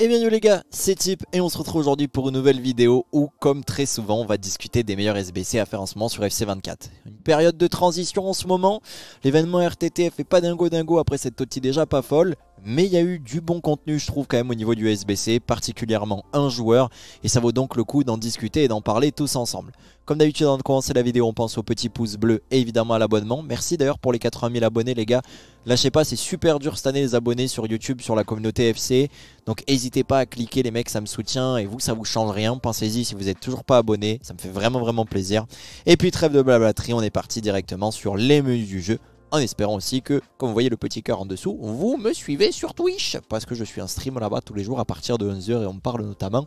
Et eh bien yo les gars, c'est Tip et on se retrouve aujourd'hui pour une nouvelle vidéo où comme très souvent on va discuter des meilleurs SBC à faire en ce moment sur FC24. Une période de transition en ce moment, l'événement RTT fait pas dingo dingo après cette totie déjà pas folle, mais il y a eu du bon contenu, je trouve, quand même au niveau du SBC, particulièrement un joueur, et ça vaut donc le coup d'en discuter et d'en parler tous ensemble. Comme d'habitude, avant de commencer la vidéo, on pense au petit pouce bleu et évidemment à l'abonnement. Merci d'ailleurs pour les 80 000 abonnés, les gars. Lâchez pas, c'est super dur cette année les abonnés sur YouTube, sur la communauté FC. Donc n'hésitez pas à cliquer, les mecs, ça me soutient. Et vous, ça vous change rien. Pensez-y si vous n'êtes toujours pas abonné, ça me fait vraiment, vraiment plaisir. Et puis, trêve de blablaterie, on est parti directement sur les menus du jeu en espérant aussi que, comme vous voyez le petit cœur en dessous, vous me suivez sur Twitch, parce que je suis en stream là-bas tous les jours à partir de 11h et on parle notamment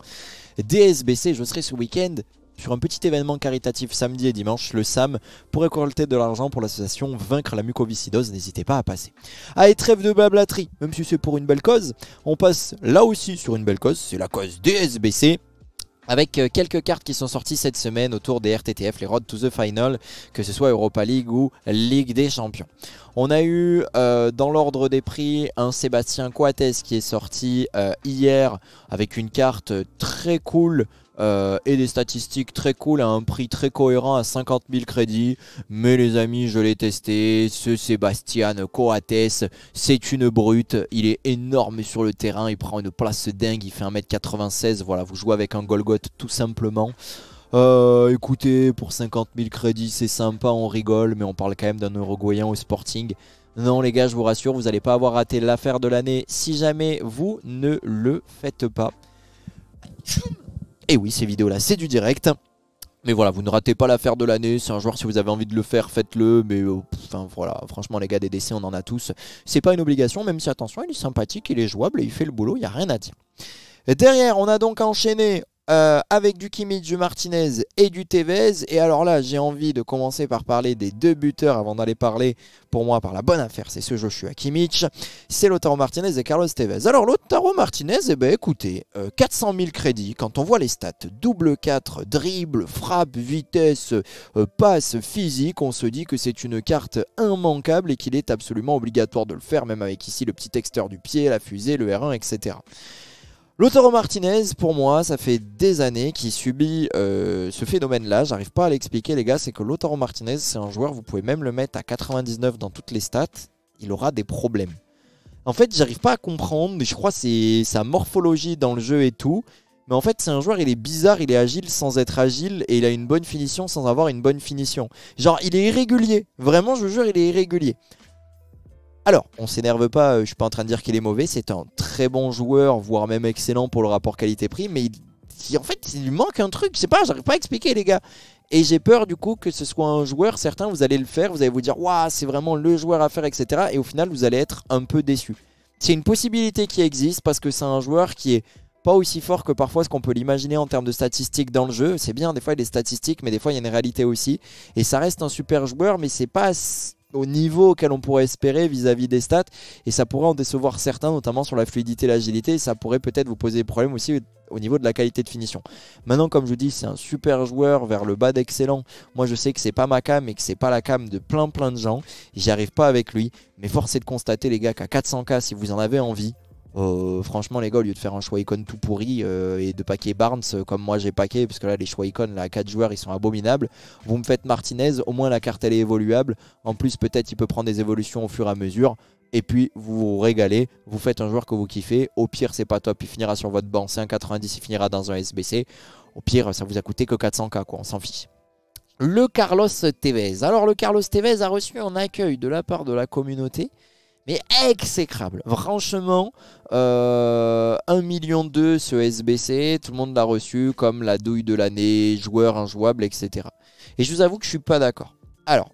des SBC. Je serai ce week-end sur un petit événement caritatif samedi et dimanche, le SAM, pour récolter de l'argent pour l'association Vaincre la mucoviscidose. N'hésitez pas à passer. Allez, ah, trêve de blablaterie, même si c'est pour une belle cause. On passe là aussi sur une belle cause, c'est la cause DSBC avec euh, quelques cartes qui sont sorties cette semaine autour des RTTF, les Road to the Final, que ce soit Europa League ou Ligue des Champions. On a eu euh, dans l'ordre des prix un Sébastien Coates qui est sorti euh, hier avec une carte très cool euh, et des statistiques très cool à un prix très cohérent à 50 000 crédits. Mais les amis, je l'ai testé. Ce Sébastien Coates, c'est une brute. Il est énorme sur le terrain. Il prend une place dingue. Il fait 1m96. Voilà, vous jouez avec un Golgoth tout simplement. Euh, écoutez, pour 50 000 crédits, c'est sympa, on rigole, mais on parle quand même d'un Uruguayen au Sporting. Non les gars, je vous rassure, vous n'allez pas avoir raté l'affaire de l'année si jamais vous ne le faites pas. Et eh oui, ces vidéos-là, c'est du direct. Mais voilà, vous ne ratez pas l'affaire de l'année. C'est un joueur, si vous avez envie de le faire, faites-le. Mais euh, voilà, franchement, les gars des décès, on en a tous. C'est pas une obligation, même si attention, il est sympathique, il est jouable et il fait le boulot, il n'y a rien à dire. Et derrière, on a donc enchaîné euh, avec du Kimmich, du Martinez et du Tevez. Et alors là, j'ai envie de commencer par parler des deux buteurs avant d'aller parler, pour moi, par la bonne affaire, c'est ce Joshua Kimmich, c'est l'Otaro Martinez et Carlos Tevez. Alors l'Otaro Martinez, eh ben, écoutez, 400 euh, 000 crédits, quand on voit les stats, double 4, dribble, frappe, vitesse, euh, passe, physique, on se dit que c'est une carte immanquable et qu'il est absolument obligatoire de le faire, même avec ici le petit texteur du pied, la fusée, le R1, etc. Lautaro Martinez, pour moi, ça fait des années qu'il subit euh, ce phénomène-là. J'arrive pas à l'expliquer, les gars. C'est que Lautaro Martinez, c'est un joueur, vous pouvez même le mettre à 99 dans toutes les stats, il aura des problèmes. En fait, j'arrive pas à comprendre. mais Je crois c'est sa morphologie dans le jeu et tout. Mais en fait, c'est un joueur, il est bizarre, il est agile sans être agile et il a une bonne finition sans avoir une bonne finition. Genre, il est irrégulier. Vraiment, je vous jure, il est irrégulier. Alors, on s'énerve pas, euh, je suis pas en train de dire qu'il est mauvais, c'est un très bon joueur, voire même excellent pour le rapport qualité-prix, mais en fait, il lui manque un truc, je sais pas, j'arrive pas à expliquer les gars. Et j'ai peur du coup que ce soit un joueur, certains vous allez le faire, vous allez vous dire, waouh, c'est vraiment le joueur à faire, etc. Et au final, vous allez être un peu déçu. C'est une possibilité qui existe parce que c'est un joueur qui est pas aussi fort que parfois ce qu'on peut l'imaginer en termes de statistiques dans le jeu. C'est bien, des fois il y a des statistiques, mais des fois il y a une réalité aussi. Et ça reste un super joueur, mais c'est pas au niveau auquel on pourrait espérer vis-à-vis des stats. Et ça pourrait en décevoir certains, notamment sur la fluidité et l'agilité. Et ça pourrait peut-être vous poser des problèmes aussi au niveau de la qualité de finition. Maintenant, comme je vous dis, c'est un super joueur vers le bas d'excellent. Moi, je sais que c'est pas ma cam et que c'est pas la cam de plein plein de gens. J'y arrive pas avec lui. Mais force est de constater, les gars, qu'à 400K, si vous en avez envie, euh, franchement, les gars, au lieu de faire un choix icône tout pourri euh, et de paquer Barnes euh, comme moi j'ai paqué, parce que là, les choix icônes, là, 4 joueurs, ils sont abominables. Vous me faites Martinez, au moins la carte elle est évoluable. En plus, peut-être il peut prendre des évolutions au fur et à mesure. Et puis, vous vous régalez, vous faites un joueur que vous kiffez. Au pire, c'est pas top, il finira sur votre banc. C'est un 90, il finira dans un SBC. Au pire, ça vous a coûté que 400K, quoi, on s'en fiche le Carlos Tevez. Alors le Carlos Tevez a reçu un accueil de la part de la communauté mais exécrable. Franchement, euh, million de ce SBC, tout le monde l'a reçu comme la douille de l'année, joueur injouable, etc. Et je vous avoue que je suis pas d'accord. Alors,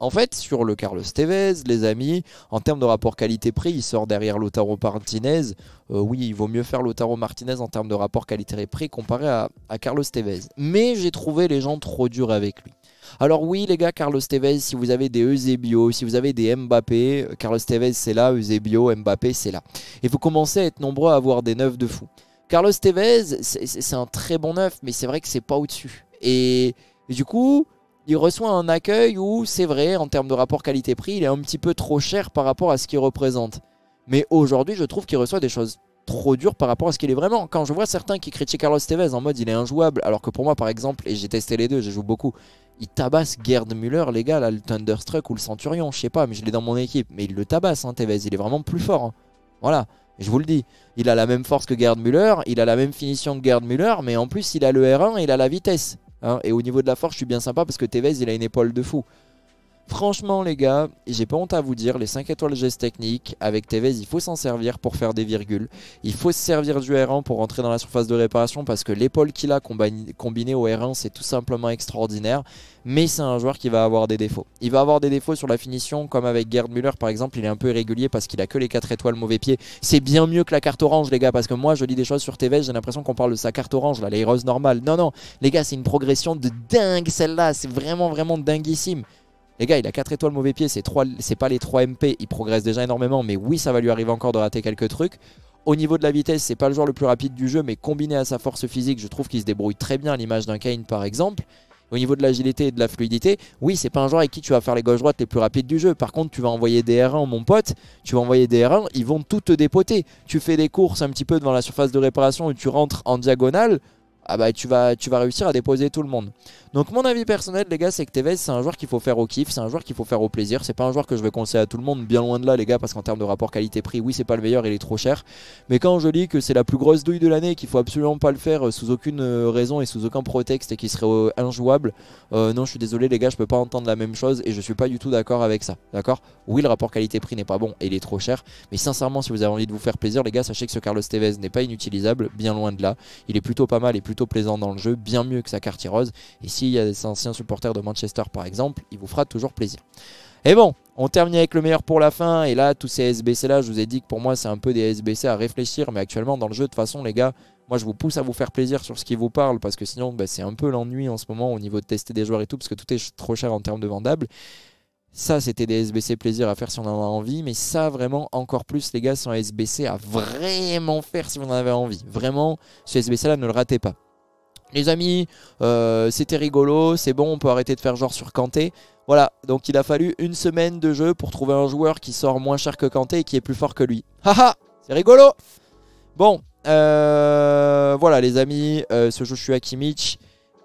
en fait, sur le Carlos Tevez, les amis, en termes de rapport qualité-prix, il sort derrière l'Otaro Martinez. Euh, oui, il vaut mieux faire Lotaro Martinez en termes de rapport qualité-prix comparé à, à Carlos Tevez. Mais j'ai trouvé les gens trop durs avec lui. Alors oui les gars, Carlos Tevez, si vous avez des Eusebio, si vous avez des Mbappé, euh, Carlos Tevez c'est là, Eusebio, Mbappé c'est là. Et vous commencez à être nombreux à avoir des neufs de fou. Carlos Tevez, c'est un très bon neuf, mais c'est vrai que c'est pas au-dessus. Et, du coup, il reçoit un accueil où, c'est vrai, en termes de rapport qualité-prix, il est un petit peu trop cher par rapport à ce qu'il représente. Mais aujourd'hui, je trouve qu'il reçoit des choses trop dures par rapport à ce qu'il est vraiment. Quand je vois certains qui critiquent Carlos Tevez en mode il est injouable, alors que pour moi, par exemple, et j'ai testé les deux, je joue beaucoup, il tabasse Gerd Müller, les gars, là, le Thunderstruck ou le Centurion, je sais pas, mais je l'ai dans mon équipe. Mais il le tabasse, hein, Tevez, il est vraiment plus fort. Hein. Voilà, je vous le dis. Il a la même force que Gerd Müller, il a la même finition que Gerd Müller, mais en plus, il a le R1 il a la vitesse. Hein. Et au niveau de la force, je suis bien sympa parce que Tevez, il a une épaule de fou. Franchement, les gars, j'ai pas honte à vous dire, les 5 étoiles gestes techniques, avec Tevez, il faut s'en servir pour faire des virgules. Il faut se servir du R1 pour rentrer dans la surface de réparation parce que l'épaule qu'il a combinée au R1, c'est tout simplement extraordinaire. Mais c'est un joueur qui va avoir des défauts. Il va avoir des défauts sur la finition, comme avec Gerd Müller par exemple, il est un peu irrégulier parce qu'il a que les 4 étoiles mauvais pied. C'est bien mieux que la carte orange, les gars, parce que moi je lis des choses sur Tevez, j'ai l'impression qu'on parle de sa carte orange, là, les roses normales. Non, non, les gars, c'est une progression de dingue celle-là, c'est vraiment, vraiment dinguissime. Les gars, il a 4 étoiles mauvais pied, c'est pas les 3 MP, il progresse déjà énormément, mais oui, ça va lui arriver encore de rater quelques trucs. Au niveau de la vitesse, c'est pas le joueur le plus rapide du jeu, mais combiné à sa force physique, je trouve qu'il se débrouille très bien à l'image d'un Kane par exemple. Au niveau de l'agilité et de la fluidité, oui, c'est pas un joueur avec qui tu vas faire les gauches-droites les plus rapides du jeu. Par contre, tu vas envoyer des R1, mon pote, tu vas envoyer des R1, ils vont tout te dépoter. Tu fais des courses un petit peu devant la surface de réparation et tu rentres en diagonale, ah bah tu vas, tu vas réussir à déposer tout le monde. Donc mon avis personnel les gars c'est que Tevez c'est un joueur qu'il faut faire au kiff, c'est un joueur qu'il faut faire au plaisir, c'est pas un joueur que je vais conseiller à tout le monde, bien loin de là les gars parce qu'en termes de rapport qualité-prix oui c'est pas le meilleur, il est trop cher. Mais quand je lis que c'est la plus grosse douille de l'année qu'il faut absolument pas le faire euh, sous aucune euh, raison et sous aucun prétexte et qu'il serait euh, injouable, non je suis désolé les gars je peux pas entendre la même chose et je suis pas du tout d'accord avec ça. D'accord Oui le rapport qualité-prix n'est pas bon et il est trop cher, mais sincèrement si vous avez envie de vous faire plaisir les gars sachez que ce Carlos Tevez n'est pas inutilisable, bien loin de là, il est plutôt pas mal et plutôt plaisant dans le jeu, bien mieux que sa carte rose. Et s'il y a des anciens supporters de Manchester par exemple, il vous fera toujours plaisir. Et bon, on termine avec le meilleur pour la fin. Et là, tous ces SBC là, je vous ai dit que pour moi, c'est un peu des SBC à réfléchir. Mais actuellement, dans le jeu, de toute façon, les gars, moi, je vous pousse à vous faire plaisir sur ce qui vous parle parce que sinon, bah, c'est un peu l'ennui en ce moment au niveau de tester des joueurs et tout parce que tout est trop cher en termes de vendables. Ça, c'était des SBC plaisir à faire si on en a envie, mais ça, vraiment, encore plus, les gars, un SBC à vraiment faire si vous en avez envie. Vraiment, ce SBC-là, ne le ratez pas les amis, euh, c'était rigolo, c'est bon, on peut arrêter de faire genre sur Kanté. Voilà, donc il a fallu une semaine de jeu pour trouver un joueur qui sort moins cher que Kanté et qui est plus fort que lui. Haha, c'est rigolo Bon, euh, voilà les amis, euh, ce Joshua Kimich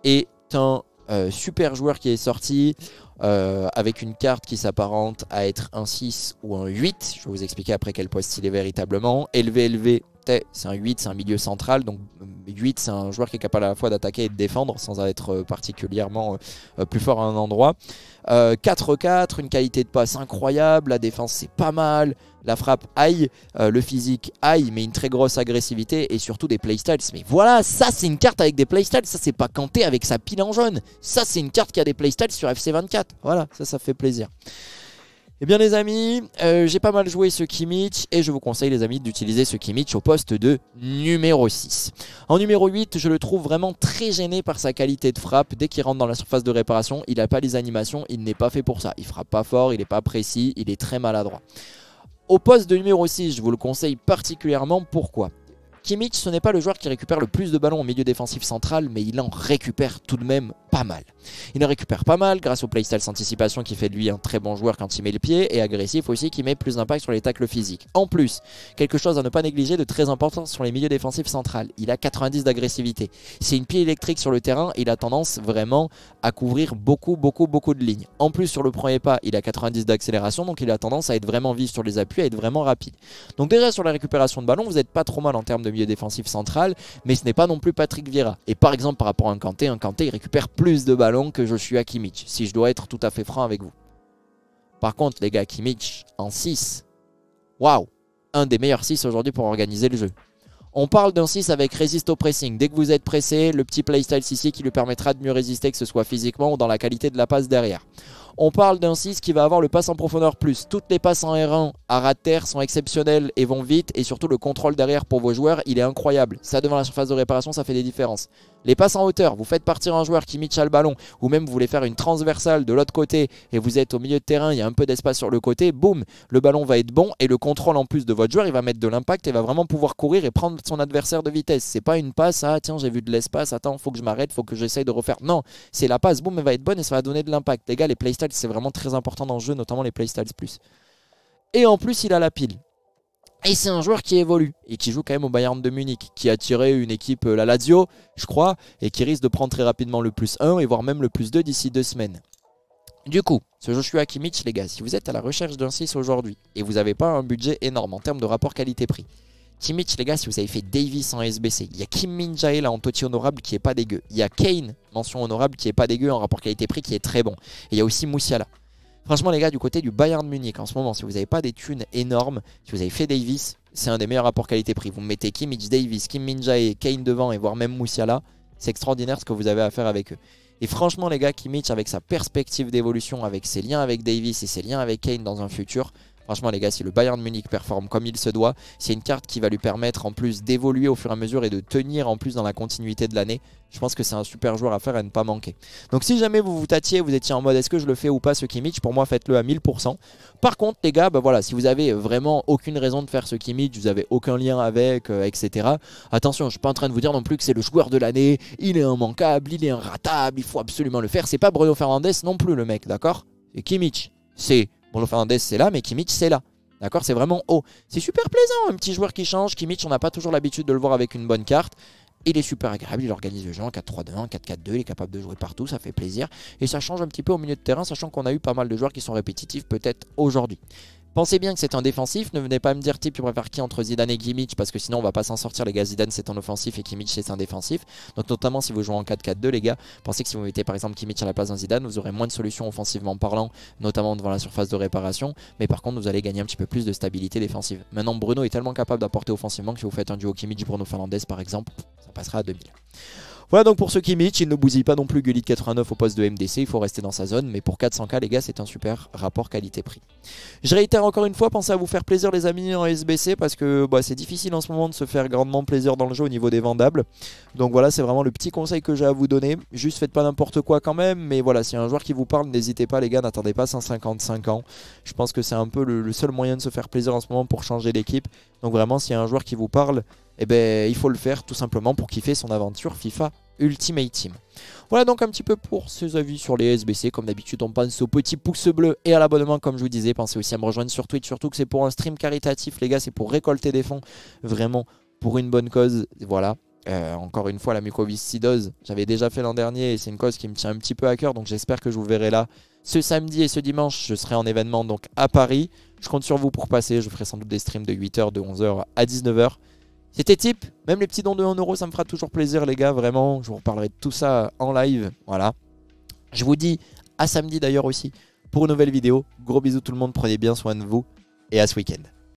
est un super joueur qui est sorti. Euh, avec une carte qui s'apparente à être un 6 ou un 8. Je vais vous expliquer après quel poste il est véritablement. Élevé, élevé, c'est un 8, c'est un milieu central. Donc 8, euh, c'est un joueur qui est capable à la fois d'attaquer et de défendre sans être euh, particulièrement plus fort à un endroit. 4-4, une qualité de passe incroyable, la défense c'est pas mal la frappe aille, euh, le physique aille, mais une très grosse agressivité et surtout des playstyles. Mais voilà, ça c'est une carte avec des playstyles, ça c'est pas Kanté avec sa pile en jaune. Ça c'est une carte qui a des playstyles sur FC24. Voilà, ça ça fait plaisir. Eh bien les amis, euh, j'ai pas mal joué ce Kimmich et je vous conseille les amis d'utiliser ce Kimmich au poste de numéro 6. En numéro 8, je le trouve vraiment très gêné par sa qualité de frappe. Dès qu'il rentre dans la surface de réparation, il n'a pas les animations, il n'est pas fait pour ça. Il frappe pas fort, il n'est pas précis, il est très maladroit. Au poste de numéro 6, je vous le conseille particulièrement. Pourquoi Kimmich, ce n'est pas le joueur qui récupère le plus de ballons au milieu défensif central, mais il en récupère tout de même pas mal. Il en récupère pas mal grâce au playstyle anticipation qui fait de lui un très bon joueur quand il met le pied et agressif aussi qui met plus d'impact sur les tacles physiques. En plus, quelque chose à ne pas négliger de très important sur les milieux défensifs centrales. Il a 90 d'agressivité. C'est une pile électrique sur le terrain et il a tendance vraiment à couvrir beaucoup, beaucoup, beaucoup de lignes. En plus, sur le premier pas, il a 90 d'accélération, donc il a tendance à être vraiment vif sur les appuis, à être vraiment rapide. Donc déjà sur la récupération de ballon, vous n'êtes pas trop mal en termes de milieu défensif central, mais ce n'est pas non plus Patrick Vieira. Et par exemple, par rapport à un Kanté, un Kanté, il récupère plus de ballons que je suis à Kimmich, si je dois être tout à fait franc avec vous. Par contre, les gars, Kimmich, en 6, waouh, un des meilleurs 6 aujourd'hui pour organiser le jeu. On parle d'un 6 avec résiste au pressing. Dès que vous êtes pressé, le petit playstyle ici qui lui permettra de mieux résister, que ce soit physiquement ou dans la qualité de la passe derrière. On parle d'un 6 qui va avoir le pass en profondeur plus. Toutes les passes en R1 à ras de terre sont exceptionnelles et vont vite. Et surtout, le contrôle derrière pour vos joueurs, il est incroyable. Ça, devant la surface de réparation, ça fait des différences. Les passes en hauteur, vous faites partir un joueur qui mitcha le ballon, ou même vous voulez faire une transversale de l'autre côté et vous êtes au milieu de terrain, il y a un peu d'espace sur le côté, boum, le ballon va être bon et le contrôle en plus de votre joueur, il va mettre de l'impact et va vraiment pouvoir courir et prendre son adversaire de vitesse. C'est pas une passe, ah tiens, j'ai vu de l'espace, attends, faut que je m'arrête, faut que j'essaye de refaire. Non, c'est la passe, boum, elle va être bonne et ça va donner de l'impact. Les gars, les PlayStation c'est vraiment très important dans le jeu, notamment les playstyles plus. Et en plus, il a la pile. Et c'est un joueur qui évolue et qui joue quand même au Bayern de Munich, qui a tiré une équipe, euh, la Lazio, je crois, et qui risque de prendre très rapidement le plus 1 et voire même le plus 2 d'ici deux semaines. Du coup, ce Joshua Kimmich, les gars, si vous êtes à la recherche d'un 6 aujourd'hui et vous n'avez pas un budget énorme en termes de rapport qualité-prix, Kimmich, les gars, si vous avez fait Davis en SBC, il y a Kim Min là en toti honorable qui est pas dégueu. Il y a Kane, mention honorable, qui est pas dégueu en rapport qualité-prix qui est très bon. Et il y a aussi Moussiala. Franchement, les gars, du côté du Bayern Munich en ce moment, si vous n'avez pas des thunes énormes, si vous avez fait Davis, c'est un des meilleurs rapports qualité-prix. Vous mettez Kimmich, Davis, Kim Min Jae, Kane devant et voire même Moussiala, c'est extraordinaire ce que vous avez à faire avec eux. Et franchement, les gars, Kimmich, avec sa perspective d'évolution, avec ses liens avec Davis et ses liens avec Kane dans un futur, Franchement, les gars, si le Bayern de Munich performe comme il se doit, c'est une carte qui va lui permettre en plus d'évoluer au fur et à mesure et de tenir en plus dans la continuité de l'année. Je pense que c'est un super joueur à faire et à ne pas manquer. Donc, si jamais vous vous tâtiez, vous étiez en mode est-ce que je le fais ou pas ce Kimmich, pour moi, faites-le à 1000%. Par contre, les gars, bah voilà, si vous avez vraiment aucune raison de faire ce Kimmich, vous avez aucun lien avec, euh, etc. Attention, je ne suis pas en train de vous dire non plus que c'est le joueur de l'année, il est immanquable, il est inratable, il faut absolument le faire. C'est pas Bruno Fernandez non plus, le mec, d'accord Et Kimmich. C'est un Fernandez, c'est là, mais Kimmich, c'est là. D'accord C'est vraiment haut. C'est super plaisant, un petit joueur qui change. Kimmich, on n'a pas toujours l'habitude de le voir avec une bonne carte. Il est super agréable, il organise le jeu en 4-3-2-1, 4-4-2, il est capable de jouer partout, ça fait plaisir. Et ça change un petit peu au milieu de terrain, sachant qu'on a eu pas mal de joueurs qui sont répétitifs peut-être aujourd'hui. Pensez bien que c'est un défensif. Ne venez pas me dire, type, tu préfères qui entre Zidane et Kimmich Parce que sinon, on va pas s'en sortir, les gars. Zidane, c'est un offensif et Kimmich, c'est un défensif. Donc, notamment si vous jouez en 4-4-2, les gars, pensez que si vous mettez par exemple Kimmich à la place d'un Zidane, vous aurez moins de solutions offensivement parlant, notamment devant la surface de réparation. Mais par contre, vous allez gagner un petit peu plus de stabilité défensive. Maintenant, Bruno est tellement capable d'apporter offensivement que si vous faites un duo Kimmich-Bruno finlandais par exemple, ça passera à 2000. Voilà donc pour ce Kimmich, il ne bousille pas non plus Gullit 89 au poste de MDC, il faut rester dans sa zone, mais pour 400k les gars c'est un super rapport qualité-prix. Je réitère encore une fois, pensez à vous faire plaisir les amis en SBC parce que bah, c'est difficile en ce moment de se faire grandement plaisir dans le jeu au niveau des vendables. Donc voilà c'est vraiment le petit conseil que j'ai à vous donner, juste faites pas n'importe quoi quand même, mais voilà s'il y a un joueur qui vous parle n'hésitez pas les gars, n'attendez pas 155 ans. Je pense que c'est un peu le, seul moyen de se faire plaisir en ce moment pour changer d'équipe. Donc vraiment s'il y a un joueur qui vous parle, eh ben, il faut le faire tout simplement pour kiffer son aventure FIFA Ultimate Team. Voilà donc un petit peu pour ces avis sur les SBC. Comme d'habitude, on pense au petit pouce bleu et à l'abonnement, comme je vous disais. Pensez aussi à me rejoindre sur Twitch, surtout que c'est pour un stream caritatif, les gars, c'est pour récolter des fonds, vraiment pour une bonne cause. Voilà. Euh, encore une fois, la mucoviscidose, j'avais déjà fait l'an dernier et c'est une cause qui me tient un petit peu à cœur, donc j'espère que je vous verrai là. Ce samedi et ce dimanche, je serai en événement donc à Paris. Je compte sur vous pour passer, je ferai sans doute des streams de 8h, de 11h à 19h. C'était type, même les petits dons de 1€ ça me fera toujours plaisir les gars, vraiment. Je vous reparlerai de tout ça en live, voilà. Je vous dis à samedi d'ailleurs aussi pour une nouvelle vidéo. Gros bisous tout le monde, prenez bien soin de vous et à ce week-end.